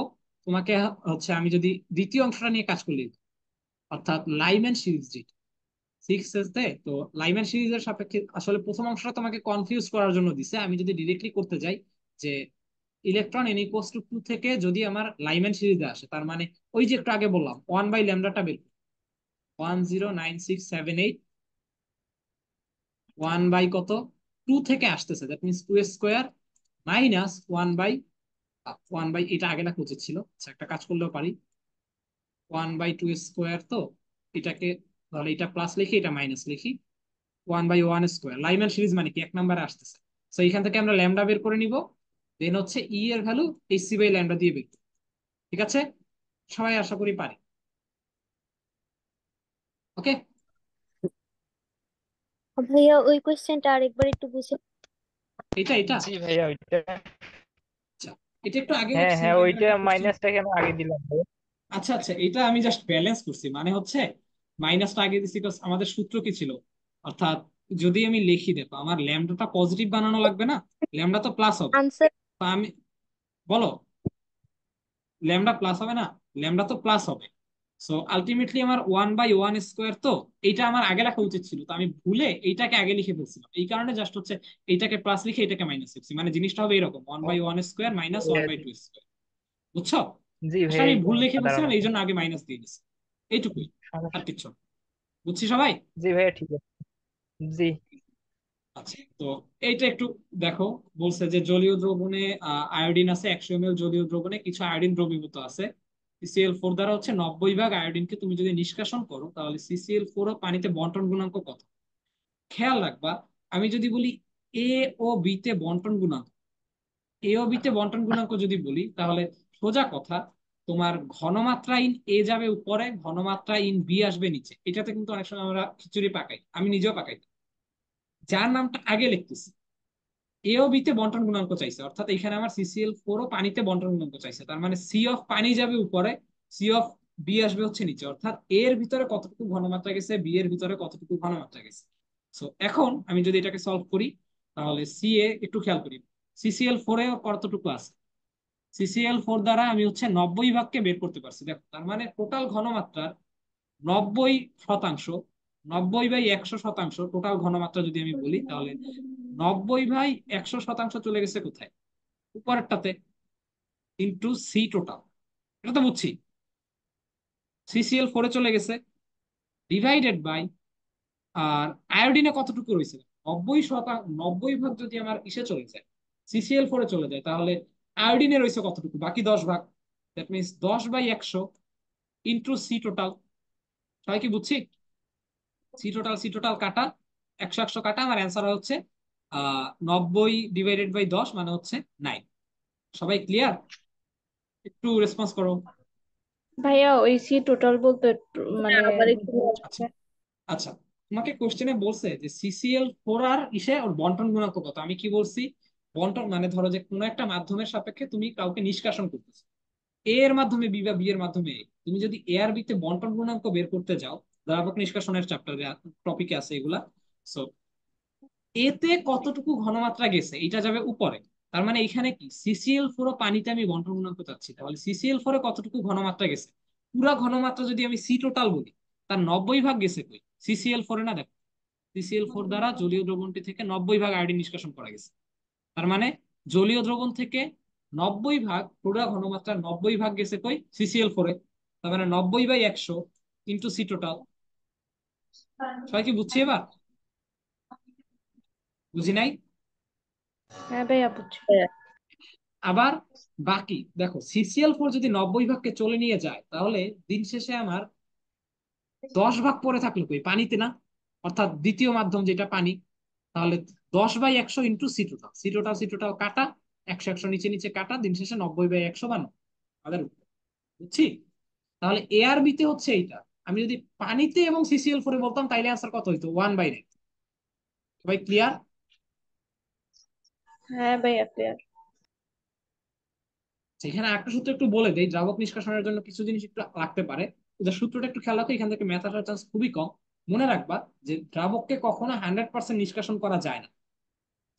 তোমাকে হচ্ছে আমি যদি দ্বিতীয় অংশটা নিয়ে কাজ করলি অর্থাৎ লাইম্যান সিরিজ যেটা সিক্স এসতে তো লাইম্যান সিরিজের সাপেক্ষে আসলে প্রথম অংশটা তোমাকে কনফিউজ করার জন্য দিছে আমি যদি ডিরেক্টলি করতে যাই যে ইলেকট্রন এন টু টু থেকে যদি আমার লাইম্যান সিরিজে আসে তার মানে ওই যে একটু আগে বললাম ওয়ান বাই ল্যামডাটা বের one zero nine six seven eight one by কত টু থেকে আসতেছে that means two square minus one by one by এটা আগে লেখা উচিত ছিল আচ্ছা একটা কাজ করলেও পারি ওয়ান বাই টু স্কোয়ার তো এটাকে তাহলে এটা প্লাস লিখি এটা মাইনাস লিখি one by one square Lyman series মানে কি এক নাম্বারে আসতেছে সো এখান থেকে আমরা ল্যামডা বের করে নিব দেন হচ্ছে ই e এর ভ্যালু এই সি বাই ল্যামডা দিয়ে বের ঠিক আছে সবাই আশা করি পারে ওকে ভাইয়া ওই কোশ্চেনটা আরেকবার একটু বুঝে এটা এটা জি ভাইয়া ওইটা আচ্ছা, এটা একটু আগে হ্যাঁ হ্যাঁ মানে ওইটা মাইনাসটা কেন আগে দিলাম আচ্ছা আচ্ছা এটা আমি জাস্ট ব্যালেন্স করছি মানে হচ্ছে মাইনাসটা আগে দিছি বিকজ আমাদের সূত্র কি ছিল অর্থাৎ যদি আমি লিখি দেখো আমার ল্যামডাটা পজিটিভ বানানো লাগবে না ল্যামডা তো প্লাস হবে আনসার আমি বলো ল্যামডা প্লাস হবে না ল্যামডা তো প্লাস হবে সো আলটিমেটলি আমার ওয়ান বাই ওয়ান স্কোয়ার তো এইটা আমার আগে লেখা উচিত ছিল তো আমি ভুলে এইটাকে আগে লিখে ফেলছিলাম এই কারণে জাস্ট হচ্ছে এইটাকে প্লাস লিখে এটাকে মাইনাস লিখছি মানে জিনিসটা হবে এরকম one by one square minus one by two square বুঝছো আমি ভুল লিখে ফেলছিলাম এই জন্য আগে মাইনাস দিয়ে দিচ্ছি এইটুকুই আর কিচ্ছু বুঝছি সবাই জি ভাই ঠিক আছে জি আচ্ছা, তো এইটা একটু দেখো বলছে যে জলীয় দ্রবণে আয়োডিন আছে একশো এম জলীয় দ্রবণে কিছু আয়োডিন দ্রবীভূত আছে সিসিএল ফোর দ্বারা হচ্ছে নব্বই ভাগ আয়োডিনকে তুমি যদি নিষ্কাশন করো তাহলে সিসিএল ফোর ও পানিতে বন্টন গুণাঙ্ক কত খেয়াল রাখবা আমি যদি বলি এ ও বিতে বন্টন গুণাঙ্ক এ ও বিতে বন্টন গুণাঙ্ক যদি বলি তাহলে সোজা কথা তোমার ঘনমাত্রা ইন এ যাবে উপরে ঘনমাত্রা ইন বি আসবে নিচে এটাতে কিন্তু অনেক সময় আমরা খিচুড়ি পাকাই আমি নিজেও পাকাই যার নামটা আগে লিখতেছি এও বিতে বন্টন গুণাঙ্ক চাইছে অর্থাৎ এখানে আমার সিসিএল ফোর ও পানিতে বন্টন গুণাঙ্ক চাইছে তার মানে সি অফ পানি যাবে উপরে সি অফ বি আসবে হচ্ছে নিচে অর্থাৎ এর ভিতরে কতটুকু ঘনমাত্রা গেছে বি এর ভিতরে কতটুকু ঘনমাত্রা গেছে সো এখন আমি যদি এটাকে সলভ করি তাহলে সি এ একটু খেয়াল করি সিসিএল ফোর কতটুকু আছে সিসিএল ফোর দ্বারা আমি হচ্ছে নব্বই ভাগকে বের করতে পারছি দেখো তার মানে টোটাল ঘনমাত্রার নব্বই শতাংশ নব্বই বাই একশো শতাংশ টোটাল ঘনমাত্রা যদি আমি বলি তাহলে নব্বই ভাই একশো শতাংশ চলে গেছে কোথায় উপরেরটাতে ইন্টু সি টোটাল এটা তো বুঝছি সিসিএল ফোরে চলে গেছে ডিভাইডেড বাই আর আয়োডিনে কতটুকু রয়েছে নব্বই শতাংশ নব্বই ভাগ যদি আমার ইসে চলে যায় সিসিএল ফোরে চলে যায় তাহলে আয়োডিনে রয়েছে কতটুকু বাকি দশ ভাগ দ্যাট মিনস দশ বাই একশো ইন্টু সি টোটাল সবাই কি বুঝছি সি টোটাল সি টোটাল কাটা একশো একশো কাটা আমার অ্যান্সার হচ্ছে নব্বই ডিভাইডেড বাই দশ মানে হচ্ছে নাইন সবাই ক্লিয়ার একটু রেসপন্স করো ভাইয়া ওই সি টোটাল বলতে মানে হ্যাঁ, আবার আচ্ছা, আচ্ছা তোমাকে কোশ্চেনে বলছে যে সিসিএল ফোর আর ইসে ওর বন্টন গুণাঙ্ক কত আমি কি বলছি বন্টন মানে ধরো যে কোনো একটা মাধ্যমের সাপেক্ষে তুমি কাউকে নিষ্কাশন করতেছো এ এর মাধ্যমে বি বা বি এর মাধ্যমে তুমি যদি এ আর বি তে বন্টন গুণাঙ্ক বের করতে যাও ধারাবাহিক নিষ্কাশনের চ্যাপ্টারে টপিকে আছে এগুলা সো এতে কতটুকু ঘনমাত্রা গেছে এটা যাবে উপরে তার মানে এখানে কি সিসিএল ও পানিতে আমি বন্টন গুণাঙ্ক চাচ্ছি তাহলে সিসিএল ফোরে কতটুকু ঘনমাত্রা গেছে পুরা ঘনমাত্রা যদি আমি সি টোটাল বলি তার নব্বই ভাগ গেছে কই সিসিএল ফোরে না দেখো সিসিএল ফোর দ্বারা জলীয় দ্রবণটি থেকে নব্বই ভাগ আয়োডিন নিষ্কাশন করা গেছে তার মানে জলীয় দ্রবণ থেকে নব্বই ভাগ পুরা ঘনমাত্রা নব্বই ভাগ গেছে কই সিসিএল ফোরে তার মানে নব্বই বাই একশো ইন্টু সি টোটাল সবাই কি বুঝছি এবার বুঝি নাই হ্যাঁ, হ্যাঁ আবার বাকি দেখো সিসিএল ফোর যদি নব্বই ভাগকে চলে নিয়ে যায় তাহলে দিন শেষে আমার দশ ভাগ পরে থাকলো কই পানিতে না অর্থাৎ দ্বিতীয় মাধ্যম যেটা পানি তাহলে দশ বাই একশো ইন্টু সিটোটা সিটোটা সিটোটাও কাটা একশো একশো নিচে নিচে কাটা দিন শেষে নব্বই বাই একশো বানো আমাদের বুঝছি তাহলে এ আর বিতে হচ্ছে এইটা আমি যদি পানিতে এবং সিসিএল ফোরে বলতাম তাইলে আনসার কত হইতো ওয়ান বাই নাইন সবাই ক্লিয়ার হ্যাঁ আচ্ছা, একটা সূত্র একটু বলে দেয় দ্রাবক নিষ্কাশনের জন্য কিছু জিনিস একটু লাগতে পারে সূত্রটা একটু খেয়াল রাখো এখান থেকে আসার চান্স খুবই কম মনে রাখবা যে দ্রাবককে কখনো হান্ড্রেড পার্সেন্ট নিষ্কাশন করা যায় না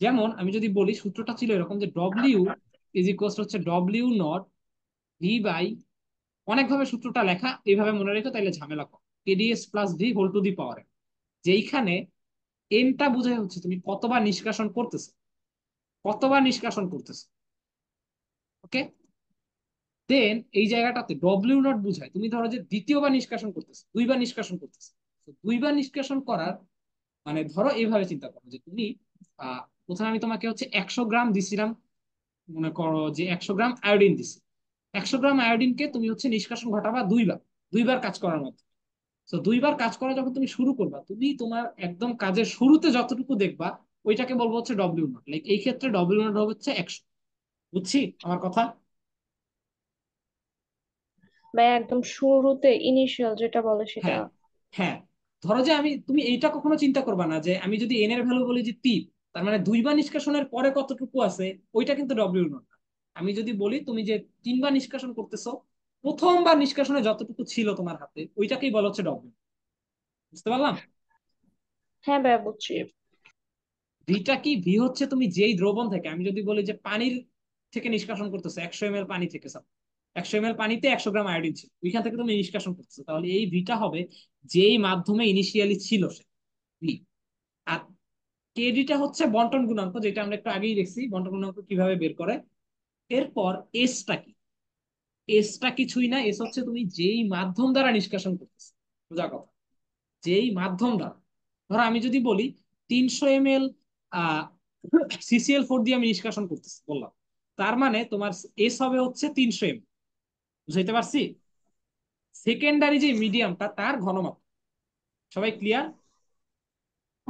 যেমন আমি যদি বলি সূত্রটা ছিল এরকম যে ডব্লিউ ইজ ইকোয়াল হচ্ছে ডব্লিউ নট ভি বাই অনেকভাবে সূত্রটা লেখা এইভাবে মনে রেখো তাহলে ঝামেলা কম কেডিএস plus V whole to the power যেইখানে এনটা বুঝে হচ্ছে তুমি কতবার নিষ্কাশন করতেছো কতবার নিষ্কাশন করতেছে ওকে দেন এই জায়গাটাতে ডব্লিউ নট বুঝায় তুমি ধরো যে দ্বিতীয়বার নিষ্কাশন করতেছে দুইবার নিষ্কাশন করতেছে দুইবার নিষ্কাশন করার মানে ধরো এইভাবে চিন্তা করো যে তুমি প্রথমে আমি তোমাকে হচ্ছে একশো গ্রাম দিছিলাম মনে করো যে একশো গ্রাম আয়োডিন দিছি একশো গ্রাম আয়োডিনকে তুমি হচ্ছে নিষ্কাশন ঘটাবা দুইবার দুইবার কাজ করার মধ্যে তো দুইবার কাজ করা যখন তুমি শুরু করবা তুমি তোমার একদম কাজের শুরুতে যতটুকু দেখবা ওইটাকে বলবো হচ্ছে ডব্লিউ নট লাইক এই ক্ষেত্রে ডব্লিউ নট হচ্ছে একশো বুঝছি আমার কথা মানে একদম শুরুতে ইনিশিয়াল যেটা বলে সেটা হ্যাঁ, হ্যাঁ ধরো যে আমি তুমি এইটা কখনো চিন্তা করবা না যে আমি যদি এন এর ভ্যালু বলি যে তিন তার মানে দুইবার নিষ্কাশনের পরে কতটুকু আছে ওইটা কিন্তু ডব্লিউ নট আমি যদি বলি তুমি যে তিনবার নিষ্কাশন করতেছো প্রথমবার নিষ্কাশনে যতটুকু ছিল তোমার হাতে ওইটাকেই বলা হচ্ছে ডব্লিউ বুঝতে পারলাম হ্যাঁ ভাইয়া বুঝছি ভিটা কি ভি হচ্ছে তুমি যেই দ্রবণ থেকে আমি যদি বলি যে পানির থেকে নিষ্কাশন করতেছে একশো এম পানি থেকে সব একশো এম পানিতে একশো গ্রাম আয়োডিন ছিল ওইখান থেকে তুমি নিষ্কাশন করতেছো তাহলে এই ভিটা হবে যেই মাধ্যমে ইনিশিয়ালি ছিল সে ভি আর কেডিটা হচ্ছে বন্টন গুণাঙ্ক যেটা আমরা একটু আগেই দেখছি বন্টন গুণাঙ্ক কিভাবে বের করে এরপর এসটা কি এসটা কিছুই না এস হচ্ছে তুমি যেই মাধ্যম দ্বারা নিষ্কাশন করতেছো বোঝা কথা যেই মাধ্যম দ্বারা ধরো আমি যদি বলি তিনশো এম এল সিসিএল ফোর দিয়ে আমি নিষ্কাশন করতেছি বললাম তার মানে তোমার এস হবে হচ্ছে তিনশো এম বুঝাইতে পারছি সেকেন্ডারি যে মিডিয়ামটা তার ঘনমাপ সবাই ক্লিয়ার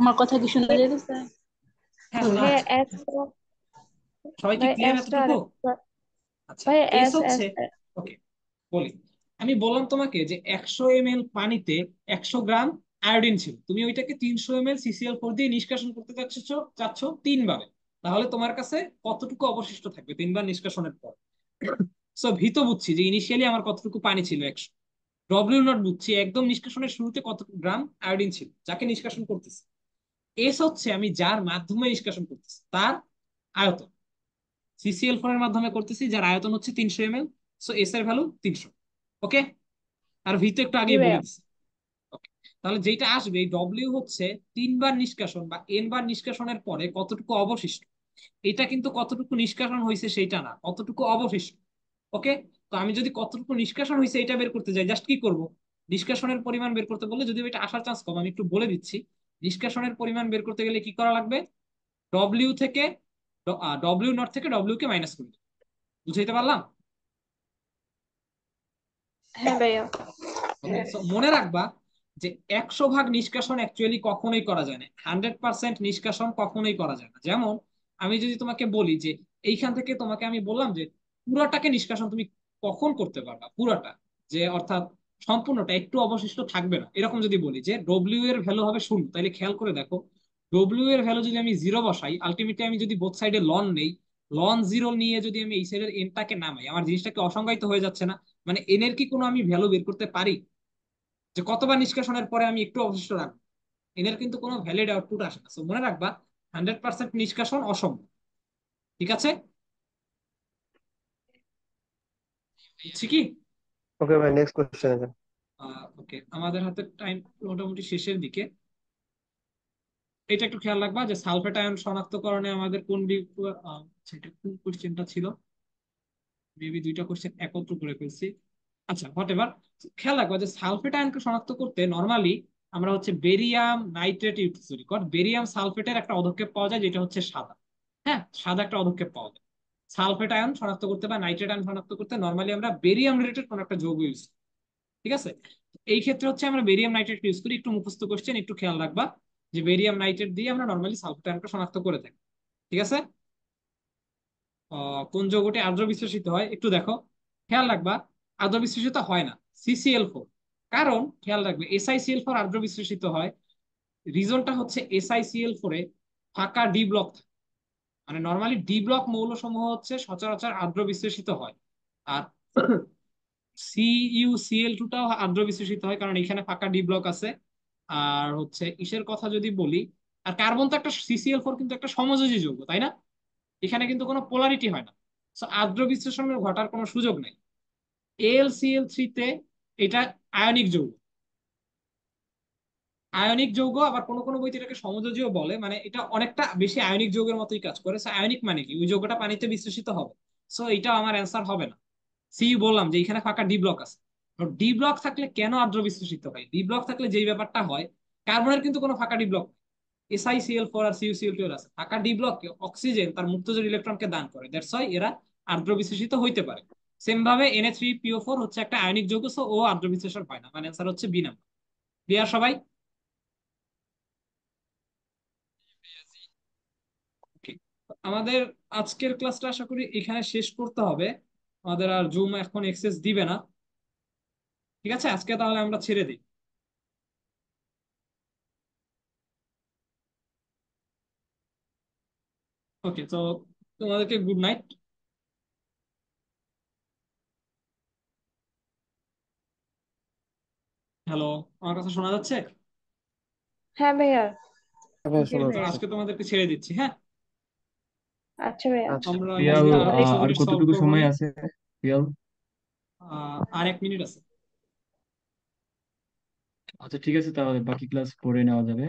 আমার কথা কি হ্যাঁ, সবাই ওকে আচ্ছা, বলি আমি বললাম তোমাকে যে একশো এম পানিতে একশো গ্রাম আয়োডিন ছিল তুমি ওইটাকে তিনশো এম এল সিসিএল ফোর দিয়ে নিষ্কাশন করতে চাচ্ছ চাচ্ছ তিনবারে তাহলে তোমার কাছে কতটুকু অবশিষ্ট থাকবে তিনবার নিষ্কাশনের পর সো বুঝছি যে ইনিশিয়ালি আমার কতটুকু পানি ছিল একশো ডব্লিউ নট বুঝছি একদম নিষ্কাশনের শুরুতে কতটুকু গ্রাম আয়োডিন ছিল যাকে নিষ্কাশন করতেছি এস হচ্ছে আমি যার মাধ্যমে নিষ্কাশন করতেছি তার আয়তন সিসিএল ফোর এর মাধ্যমে করতেছি যার আয়তন হচ্ছে তিনশো এম এল সো এস এর ভ্যালু তিনশো ওকে আর ভীত একটু আগে বলে দিচ্ছি তাহলে যেটা আসবে এই ডব্লিউ হচ্ছে তিনবার নিষ্কাশন বা এন বার নিষ্কাশনের পরে কতটুকু অবশিষ্ট এটা কিন্তু কতটুকু নিষ্কাশন হয়েছে সেটা না কতটুকু অবশিষ্ট ওকে তো আমি যদি কতটুকু নিষ্কাশন হয়েছে এটা বের করতে যাই জাস্ট কি করব নিষ্কাশনের পরিমাণ বের করতে বললে যদি এটা আসার চান্স কম আমি একটু বলে দিচ্ছি নিষ্কাশনের পরিমাণ বের করতে গেলে কি করা লাগবে ডব্লিউ থেকে ডব্লিউ নট থেকে ডব্লিউ কে মাইনাস করবে বুঝাইতে পারলাম হ্যাঁ ভাইয়া মনে রাখবা যে একশো ভাগ নিষ্কাশন অ্যাকচুয়ালি কখনোই করা যায় না হান্ড্রেড পার্সেন্ট নিষ্কাশন কখনোই করা যায় না যেমন আমি যদি তোমাকে বলি যে এইখান থেকে তোমাকে আমি বললাম যে পুরাটাকে নিষ্কাশন তুমি কখন করতে পারবা পুরাটা যে অর্থাৎ সম্পূর্ণটা একটু অবশিষ্ট থাকবে না এরকম যদি বলি যে ডব্লিউ এর ভ্যালু হবে শূন্য তাহলে খেয়াল করে দেখো ডব্লিউ এর ভ্যালু যদি আমি জিরো বসাই আলটিমেটলি আমি যদি বোথ সাইডে লন নেই লন জিরো নিয়ে যদি আমি এই সাইডের এনটাকে নামাই আমার জিনিসটাকে অসংজ্ঞায়িত হয়ে যাচ্ছে না মানে এনের কি কোনো আমি ভ্যালু বের করতে পারি যে কতবার নিষ্কাশনের পরে আমি একটু অবশিষ্ট রাখবো এনের কিন্তু কোনো ভ্যালিড আউটপুট আসে না মনে রাখবা হান্ড্রেড পার্সেন্ট নিষ্কাশন অসম্ভব ঠিক আছে ঠিকই ওকে ভাই নেক্সট কোশ্চেন ওকে আমাদের হাতে টাইম মোটামুটি শেষের দিকে এটা একটু খেয়াল রাখবা যে সালফেট আয়ন শনাক্তকরণে আমাদের কোন সেটা কোন কোশ্চেনটা ছিল মেবি দুইটা কোশ্চেন একত্র করে ফেলছি আচ্ছা হোয়াট এভার খেয়াল রাখবো যে সালফেট আয়নকে শনাক্ত করতে নর্মালি আমরা হচ্ছে বেরিয়াম নাইট্রেট ইউটিসুরি কর বেরিয়াম সালফেটের একটা অধক্ষেপ পাওয়া যায় যেটা হচ্ছে সাদা হ্যাঁ সাদা একটা অধক্ষেপ পাওয়া যায় সালফেট আয়ন শনাক্ত করতে বা নাইট্রেট আয়ন শনাক্ত করতে নর্মালি আমরা বেরিয়াম রিলেটেড কোনো একটা যৌগ ইউজ করি ঠিক আছে এই ক্ষেত্রে হচ্ছে আমরা বেরিয়াম নাইট্রেট ইউজ করি একটু মুখস্থ কোশ্চেন একটু খেয়াল রাখবা যে বেরিয়াম নাইট্রেট দিয়ে আমরা নর্মালি সালফেট আয়নকে শনাক্ত করে থাকি ঠিক আছে কোন যৌগটি আর্দ্র বিশ্লেষিত হয় একটু দেখো খেয়াল রাখবা আর্দ্র বিশ্লেষিত হয় না সিসিএল ফোর কারণ খেয়াল রাখবে এসআইসিএল ফোর আর্দ্র বিশ্লেষিত হয় রিজনটা হচ্ছে এসআইসিএল ফোরে ফাঁকা ডি ব্লক মানে নর্মালি ডি ব্লক মৌলসমূহ হচ্ছে সচরাচর আর্দ্র বিশ্লেষিত হয় আর সিইউসিএল টুটাও আর্দ্র বিশ্লেষিত হয় কারণ এখানে ফাঁকা ডি ব্লক আছে আর হচ্ছে ইসের কথা যদি বলি আর কার্বন তো একটা সিসিএল ফোর কিন্তু একটা সমযোজী যোগ্য তাই না এখানে কিন্তু কোনো পোলারিটি হয় না আর্দ্র বিশ্লেষণের ঘটার কোনো সুযোগ নাই এল সিএল থ্রিতে এটা আয়নিক যৌগ আয়নিক যৌগ আবার কোনো কোনো বইতে এটাকে সমযোজীয় বলে মানে এটা অনেকটা বেশি আয়নিক যৌগের মতোই কাজ করে আয়নিক মানে কি ওই যৌগটা পানিতে বিশ্লেষিত হবে সো এটা আমার অ্যান্সার হবে না সি বললাম যে এখানে ফাঁকা ডি ব্লক আছে ডি ব্লক থাকলে কেন আদ্র বিশ্লেষিত হয় ডি ব্লক থাকলে যেই ব্যাপারটা হয় কার্বনের কিন্তু কোনো ফাঁকা ডি ব্লক এসআইসিএল ফোর আর সিউসিএল টু আছে ফাঁকা ডি ব্লক অক্সিজেন তার মুক্তজোর ইলেকট্রনকে দান করে দ্যাটস ওয়াই এরা আর্দ্র বিশ্লেষিত হইতে পারে সেম ভাবে এনএ থ্রি পিও ফোর হচ্ছে একটা আয়নিক যৌগ ও আর্দ্র বিশ্লেষণ হয় না মানে অ্যান্সার হচ্ছে বি নাম্বার ক্লিয়ার সবাই আমাদের আজকের ক্লাসটা আশা করি এখানে শেষ করতে হবে আমাদের আর জুম এখন এক্সেস দিবে না ঠিক আছে আজকে তাহলে আমরা ছেড়ে দিই ওকে তো তোমাদেরকে গুড নাইট হ্যালো আমার কথা শোনা যাচ্ছে হ্যাঁ ভাইয়া হ্যাঁ আজকে তোমাদেরকে ছেড়ে দিচ্ছি হ্যাঁ আচ্ছা ভাইয়া আচ্ছা, আর কতটুকু সময় আছে আর এক মিনিট আছে আচ্ছা ঠিক আছে তাহলে বাকি ক্লাস পরে নেওয়া যাবে